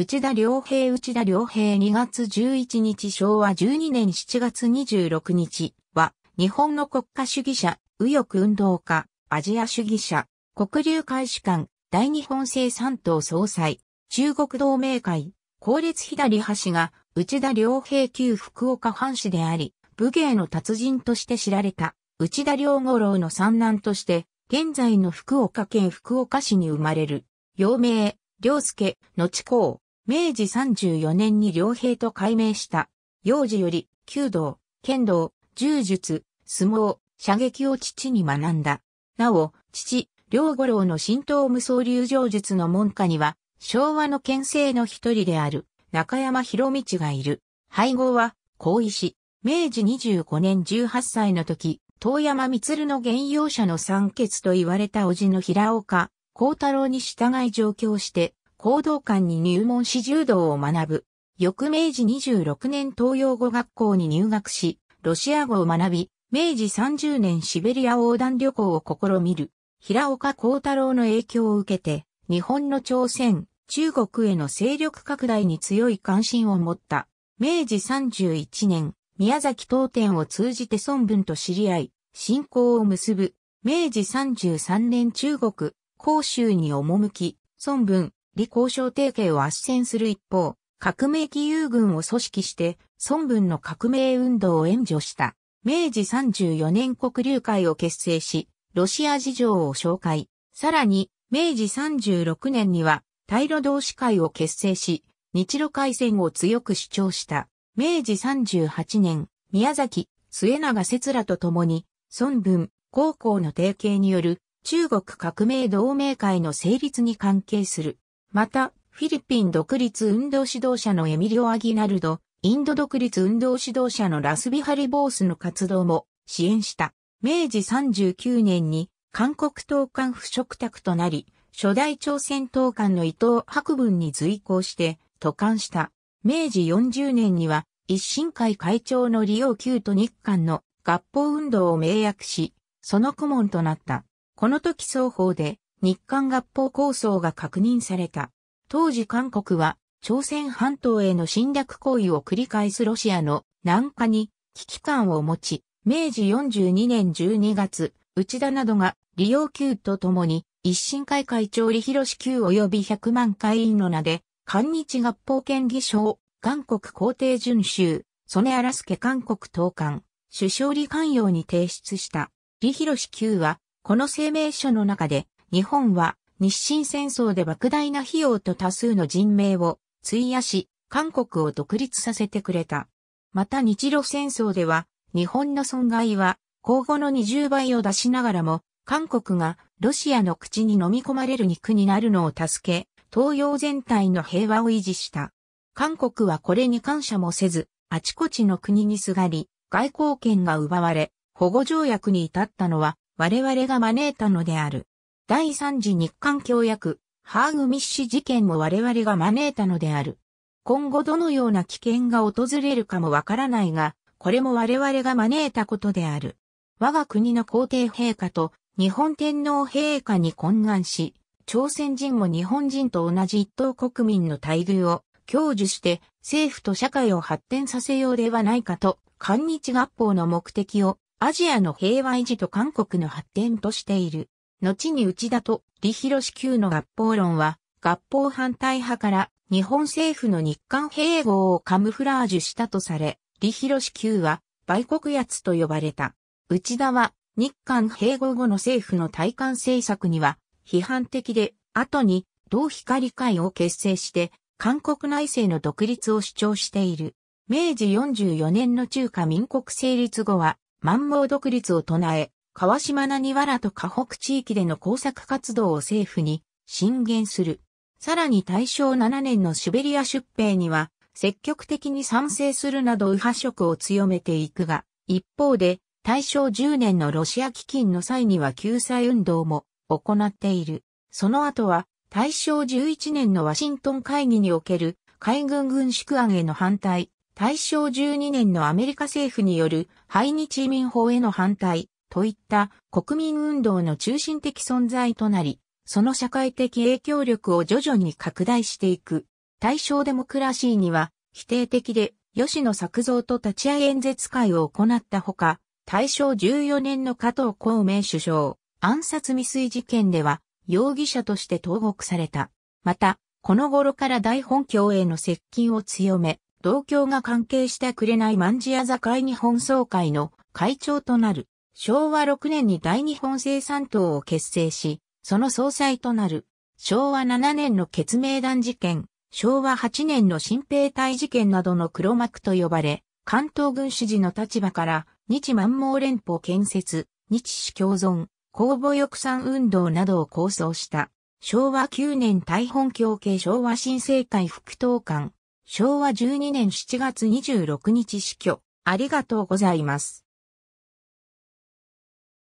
内田良平内田良平2月11日昭和12年7月26日は、日本の国家主義者、右翼運動家、アジア主義者、国流会主官、大日本政三党総裁、中国同盟会、公立左端が、内田良平旧福岡藩士であり、武芸の達人として知られた、内田良五郎の三男として、現在の福岡県福岡市に生まれる、陽明、良介、後公、明治34年に両平と改名した、幼児より、弓道、剣道、柔術、相撲、射撃を父に学んだ。なお、父、両五郎の神道無双流上術の門下には、昭和の県政の一人である、中山博道がいる。配合は、高石。明治25年18歳の時、遠山光の現用者の三傑と言われた叔父の平岡、幸太郎に従い上京して、講道館に入門し柔道を学ぶ。翌明治26年東洋語学校に入学し、ロシア語を学び、明治30年シベリア横断旅行を試みる。平岡幸太郎の影響を受けて、日本の朝鮮、中国への勢力拡大に強い関心を持った。明治31年、宮崎東天を通じて孫文と知り合い、信仰を結ぶ。明治33年中国、広州に赴き、孫文、李交渉提携を斡旋する一方、革命機勇軍を組織して、孫文の革命運動を援助した。明治34年国流会を結成し、ロシア事情を紹介。さらに、明治36年には、大路同士会を結成し、日露海戦を強く主張した。明治38年、宮崎、末永節らと共に、孫文、高校の提携による中国革命同盟会の成立に関係する。また、フィリピン独立運動指導者のエミリオ・アギナルド、インド独立運動指導者のラスビハリ・ボースの活動も支援した。明治39年に韓国党官不職宅となり、初代朝鮮党官の伊藤博文に随行して渡韓した。明治40年には一新会会長の李王旧と日韓の合法運動を明約し、その顧問となった。この時双方で日韓合法構想が確認された。当時韓国は朝鮮半島への侵略行為を繰り返すロシアの南下に危機感を持ち、明治42年12月、内田などが利用級とともに一審会会長李広志級及び100万会員の名で、韓日合法権議賞、韓国皇帝遵守、曽根荒助韓国統官、首相李官用に提出した。李広志級は、この声明書の中で、日本は日清戦争で莫大な費用と多数の人命を費やし、韓国を独立させてくれた。また日露戦争では、日本の損害は、交互の20倍を出しながらも、韓国がロシアの口に飲み込まれる肉になるのを助け、東洋全体の平和を維持した。韓国はこれに感謝もせず、あちこちの国にすがり、外交権が奪われ、保護条約に至ったのは、我々が招いたのである。第三次日韓協約、ハーグミッシ事件も我々が招いたのである。今後どのような危険が訪れるかもわからないが、これも我々が招いたことである。我が国の皇帝陛下と日本天皇陛下に懇願し、朝鮮人も日本人と同じ一等国民の待遇を享受して政府と社会を発展させようではないかと、韓日合法の目的をアジアの平和維持と韓国の発展としている。後に内田と李広級の合法論は、合法反対派から日本政府の日韓併合をカムフラージュしたとされ、李広級は売国奴と呼ばれた。内田は日韓併合後の政府の対韓政策には批判的で、後に同光会を結成して韓国内政の独立を主張している。明治44年の中華民国成立後は満蒙独立を唱え、川島なわらと河北地域での工作活動を政府に進言する。さらに大正7年のシベリア出兵には積極的に賛成するなど右派色を強めていくが、一方で大正10年のロシア基金の際には救済運動も行っている。その後は大正11年のワシントン会議における海軍軍縮案への反対、大正12年のアメリカ政府による排日移民法への反対、といった国民運動の中心的存在となり、その社会的影響力を徐々に拡大していく。対象デモクラシーには否定的で吉野作造と立ち会い演説会を行ったほか、大正14年の加藤孔明首相暗殺未遂事件では容疑者として投獄された。また、この頃から大本教への接近を強め、同教が関係した紅事屋座会日本総会の会長となる。昭和6年に大日本生産党を結成し、その総裁となる、昭和7年の決明団事件、昭和8年の新兵隊事件などの黒幕と呼ばれ、関東軍主事の立場から、日満蒙連邦建設、日市共存、公募翼賛運動などを構想した、昭和9年大本協系昭和新政会副党官、昭和12年7月26日死去、ありがとうございます。